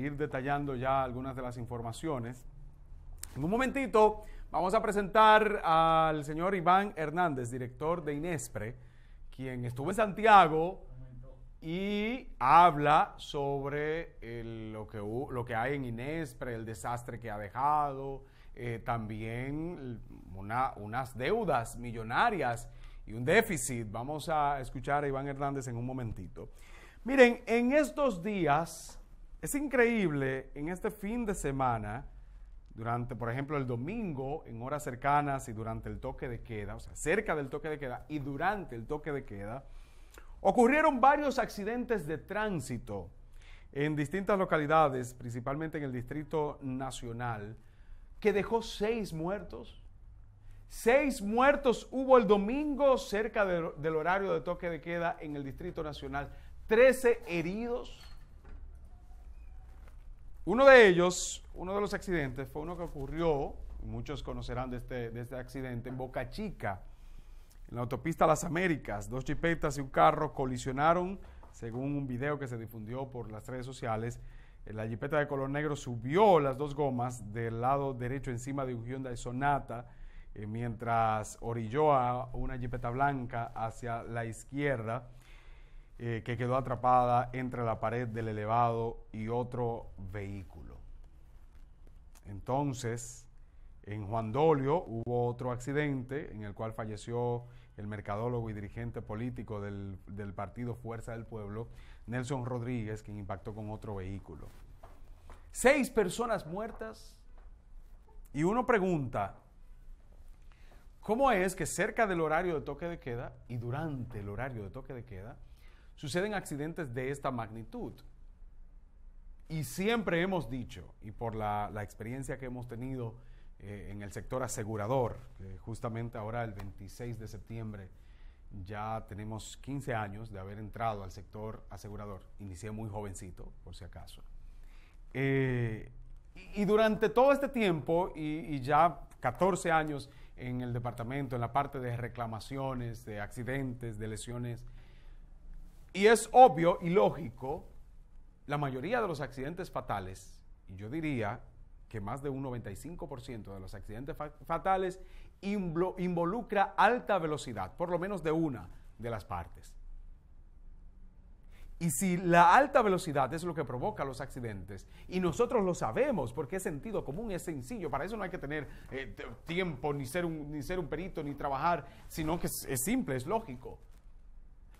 ir detallando ya algunas de las informaciones. En un momentito vamos a presentar al señor Iván Hernández, director de INESPRE, quien estuvo en Santiago y habla sobre lo, que, lo que hay en INESPRE, el desastre que ha dejado, eh, también unas deudas millonarias y un déficit. Vamos a escuchar a Iván Hernández en un momentito. Miren, en estos días es increíble en este fin de semana, durante, por ejemplo, el domingo, en horas cercanas y durante el toque de queda, o sea, cerca del toque de queda y durante el toque de queda, ocurrieron varios accidentes de tránsito en distintas localidades, principalmente en el Distrito Nacional, que dejó seis muertos. Seis muertos hubo el domingo cerca del horario de toque de queda en el Distrito Nacional. Trece heridos uno de ellos, uno de los accidentes, fue uno que ocurrió, muchos conocerán este, de este, accidente, en Boca Chica, en la autopista Las Américas. Dos chipetas y un carro colisionaron, según un video que se difundió por las redes sociales. Eh, la jipeta de color negro subió las dos gomas del lado derecho encima de un Hyundai Sonata, eh, mientras orilló a una jipeta blanca hacia la izquierda. Eh, que quedó atrapada entre la pared del elevado y otro vehículo. Entonces, en Juan Dolio hubo otro accidente en el cual falleció el mercadólogo y dirigente político del, del partido Fuerza del Pueblo, Nelson Rodríguez, quien impactó con otro vehículo. Seis personas muertas y uno pregunta, ¿cómo es que cerca del horario de toque de queda y durante el horario de toque de queda, suceden accidentes de esta magnitud. Y siempre hemos dicho, y por la, experiencia que hemos tenido eh, en el sector asegurador, justamente ahora el 26 de septiembre, ya tenemos 15 años de haber entrado al sector asegurador. Inicié muy jovencito, por si acaso. Eh, y, durante todo este tiempo, y, y, ya 14 años en el departamento, en la parte de reclamaciones, de accidentes, de lesiones y es obvio y lógico, la mayoría de los accidentes fatales, y yo diría que más de un 95% de los accidentes fatales involucra alta velocidad, por lo menos de una de las partes. Y si la alta velocidad es lo que provoca los accidentes, y nosotros lo sabemos porque es sentido común, es sencillo, para eso no hay que tener eh, tiempo, ni ser, un, ni ser un perito, ni trabajar, sino que es simple, es lógico.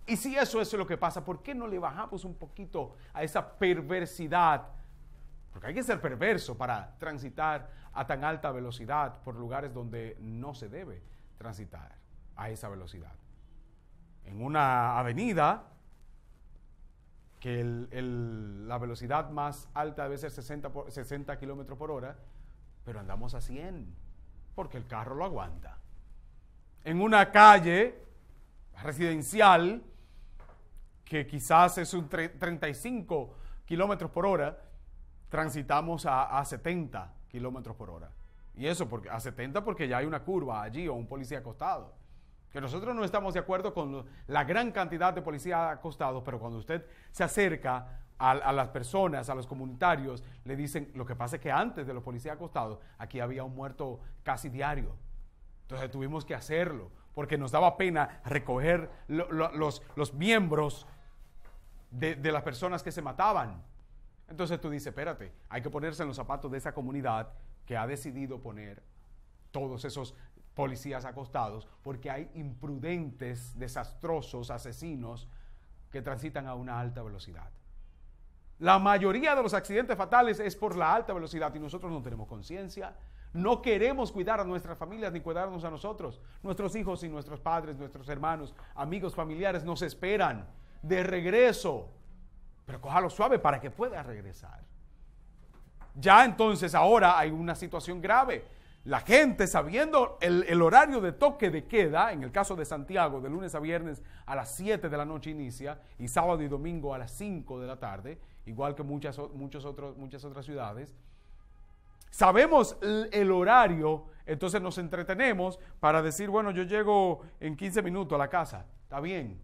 Y si eso es lo que pasa, ¿por qué no le bajamos un poquito a esa perversidad? Porque hay que ser perverso para transitar a tan alta velocidad por lugares donde no se debe transitar a esa velocidad. En una avenida que la velocidad más alta debe ser 60, 60 kilómetros por hora, pero andamos a 100 porque el carro lo aguanta. En una calle residencial, que quizás es un 35 kilómetros por hora, transitamos a, 70 kilómetros por hora. Y eso porque, a 70 porque ya hay una curva allí o un policía acostado. Que nosotros no estamos de acuerdo con la gran cantidad de policías acostados, pero cuando usted se acerca a, a, las personas, a los comunitarios, le dicen, lo que pasa es que antes de los policías acostados, aquí había un muerto casi diario. Entonces tuvimos que hacerlo porque nos daba pena recoger los, los, miembros de, de las personas que se mataban. Entonces tú dices, espérate, hay que ponerse en los zapatos de esa comunidad que ha decidido poner todos esos policías acostados, porque hay imprudentes, desastrosos, asesinos que transitan a una alta velocidad. La mayoría de los accidentes fatales es por la alta velocidad y nosotros no tenemos conciencia. No queremos cuidar a nuestras familias ni cuidarnos a nosotros. Nuestros hijos y nuestros padres, nuestros hermanos, amigos, familiares nos esperan de regreso. Pero cójalo suave para que pueda regresar. Ya entonces ahora hay una situación grave. La gente sabiendo el, el horario de toque de queda, en el caso de Santiago, de lunes a viernes a las 7 de la noche inicia y sábado y domingo a las 5 de la tarde, igual que muchas, muchos otros, muchas otras ciudades. Sabemos el horario, entonces nos entretenemos para decir, bueno, yo llego en 15 minutos a la casa, está bien.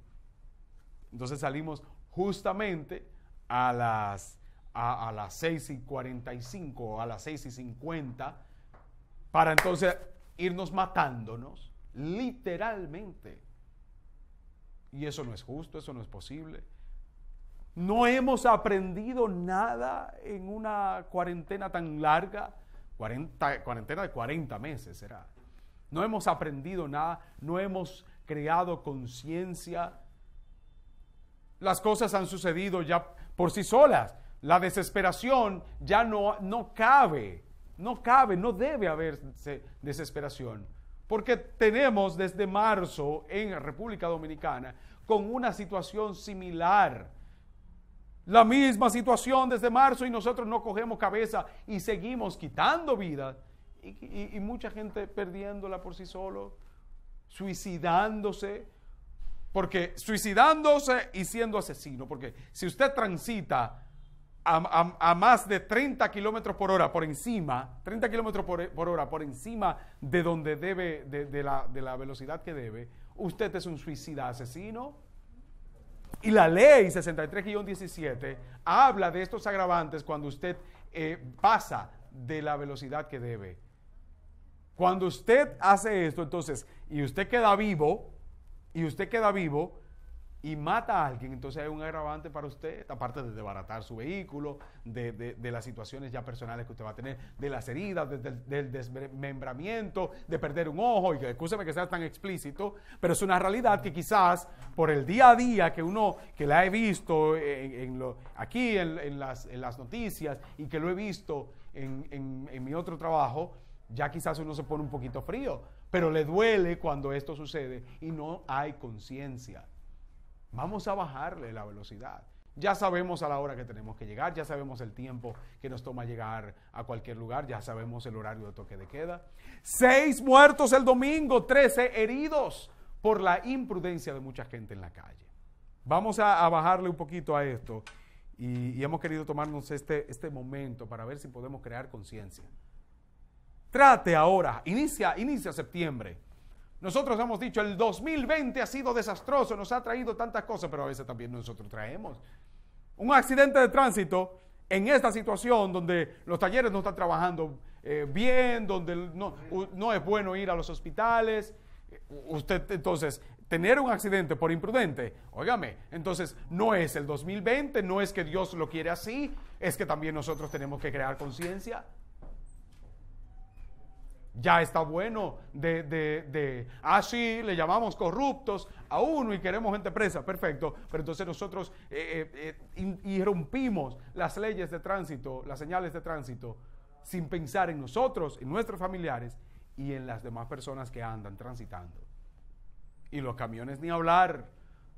Entonces salimos justamente a las, a, las 6 y 45, a las 6 y 50, para entonces irnos matándonos, literalmente. Y eso no es justo, eso no es posible. No hemos aprendido nada en una cuarentena tan larga, 40, cuarentena de 40 meses será. No hemos aprendido nada, no hemos creado conciencia. Las cosas han sucedido ya por sí solas. La desesperación ya no, no cabe, no cabe, no debe haber desesperación. Porque tenemos desde marzo en República Dominicana con una situación similar la misma situación desde marzo y nosotros no cogemos cabeza y seguimos quitando vida y, mucha gente perdiéndola por sí solo, suicidándose, porque suicidándose y siendo asesino, porque si usted transita a, más de 30 kilómetros por hora por encima, 30 kilómetros por, hora por encima de donde debe, la, de la velocidad que debe, usted es un suicida asesino. Y la ley 63-17 habla de estos agravantes cuando usted eh, pasa de la velocidad que debe. Cuando usted hace esto, entonces, y usted queda vivo, y usted queda vivo, y mata a alguien, entonces hay un agravante para usted, aparte de desbaratar su vehículo, de, las situaciones ya personales que usted va a tener, de las heridas, del desmembramiento, de perder un ojo, y escúcheme que sea tan explícito, pero es una realidad que quizás por el día a día que uno, que la he visto aquí en, las, noticias y que lo he visto en, en, en, mi otro trabajo, ya quizás uno se pone un poquito frío, pero le duele cuando esto sucede y no hay conciencia vamos a bajarle la velocidad. Ya sabemos a la hora que tenemos que llegar, ya sabemos el tiempo que nos toma llegar a cualquier lugar, ya sabemos el horario de toque de queda. Seis muertos el domingo, trece heridos por la imprudencia de mucha gente en la calle. Vamos a, bajarle un poquito a esto y, y, hemos querido tomarnos este, este momento para ver si podemos crear conciencia. Trate ahora, inicia, inicia septiembre nosotros hemos dicho, el 2020 ha sido desastroso, nos ha traído tantas cosas, pero a veces también nosotros traemos. Un accidente de tránsito en esta situación donde los talleres no están trabajando eh, bien, donde no, no es bueno ir a los hospitales. Eh, usted entonces tener un accidente por imprudente, óigame, entonces no es el 2020, no es que Dios lo quiere así, es que también nosotros tenemos que crear conciencia. Ya está bueno de, de, de así ah, le llamamos corruptos a uno y queremos gente presa, perfecto. Pero entonces nosotros eh, eh, eh, irrumpimos las leyes de tránsito, las señales de tránsito, sin pensar en nosotros, en nuestros familiares y en las demás personas que andan transitando. Y los camiones ni hablar.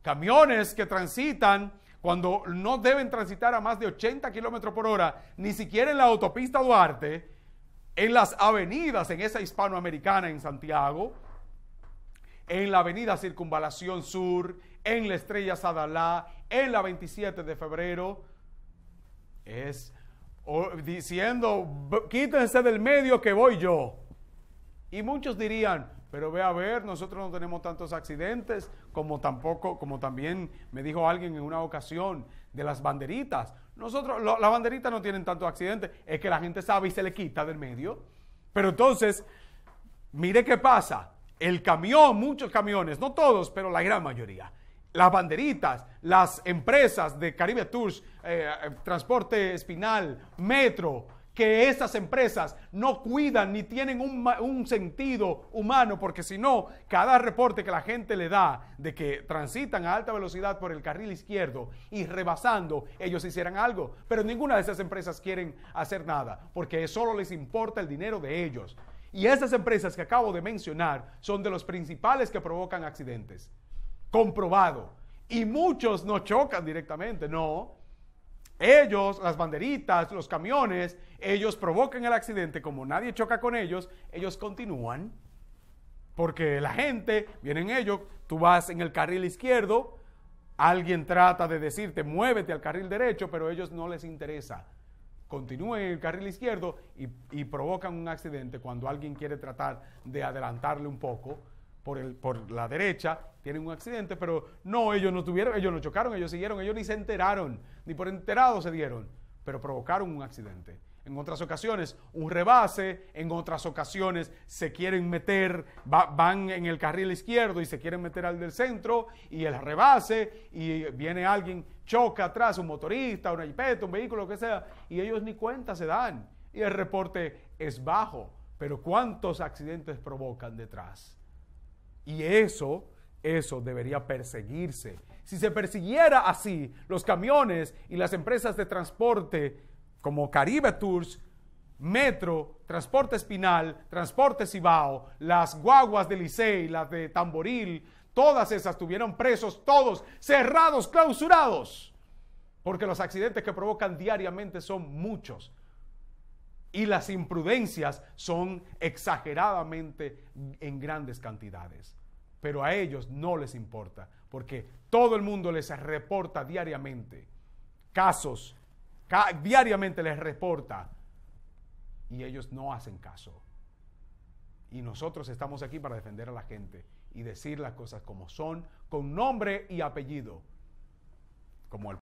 Camiones que transitan cuando no deben transitar a más de 80 kilómetros por hora, ni siquiera en la autopista Duarte, en las avenidas, en esa hispanoamericana en Santiago, en la avenida Circunvalación Sur, en la Estrella Sadalá, en la 27 de febrero, es diciendo, quítense del medio que voy yo. Y muchos dirían, pero ve a ver, nosotros no tenemos tantos accidentes como tampoco, como también me dijo alguien en una ocasión de las banderitas. Nosotros, las banderitas no tienen tantos accidentes, es que la gente sabe y se le quita del medio. Pero entonces, mire qué pasa. El camión, muchos camiones, no todos, pero la gran mayoría. Las banderitas, las empresas de Caribe Tours, eh, eh, Transporte Espinal, Metro, que esas empresas no cuidan ni tienen un, sentido humano, porque si no, cada reporte que la gente le da de que transitan a alta velocidad por el carril izquierdo y rebasando, ellos hicieran algo. Pero ninguna de esas empresas quieren hacer nada, porque solo les importa el dinero de ellos. Y esas empresas que acabo de mencionar son de los principales que provocan accidentes. Comprobado. Y muchos no chocan directamente, no. Ellos, las banderitas, los camiones, ellos provocan el accidente, como nadie choca con ellos, ellos continúan. Porque la gente, vienen ellos, tú vas en el carril izquierdo, alguien trata de decirte, muévete al carril derecho, pero a ellos no les interesa. Continúen en el carril izquierdo y provocan un accidente cuando alguien quiere tratar de adelantarle un poco por, el, por la derecha, tienen un accidente, pero no, ellos no tuvieron, ellos no chocaron, ellos siguieron, ellos ni se enteraron, ni por enterado se dieron, pero provocaron un accidente. En otras ocasiones, un rebase, en otras ocasiones se quieren meter, van en el carril izquierdo y se quieren meter al del centro y el rebase y viene alguien, choca atrás, un motorista, un jipeta, un vehículo, lo que sea, y ellos ni cuenta se dan. Y el reporte es bajo, pero ¿cuántos accidentes provocan detrás? Y eso, eso debería perseguirse. Si se persiguiera así, los camiones y las empresas de transporte como Caribe Tours, Metro, Transporte Espinal, Transporte Cibao, las guaguas de Licey, las de Tamboril, todas esas tuvieron presos, todos cerrados, clausurados, porque los accidentes que provocan diariamente son muchos y las imprudencias son exageradamente en grandes cantidades. Pero a ellos no les importa, porque todo el mundo les reporta diariamente casos, diariamente les reporta, y ellos no hacen caso. Y nosotros estamos aquí para defender a la gente y decir las cosas como son, con nombre y apellido, como el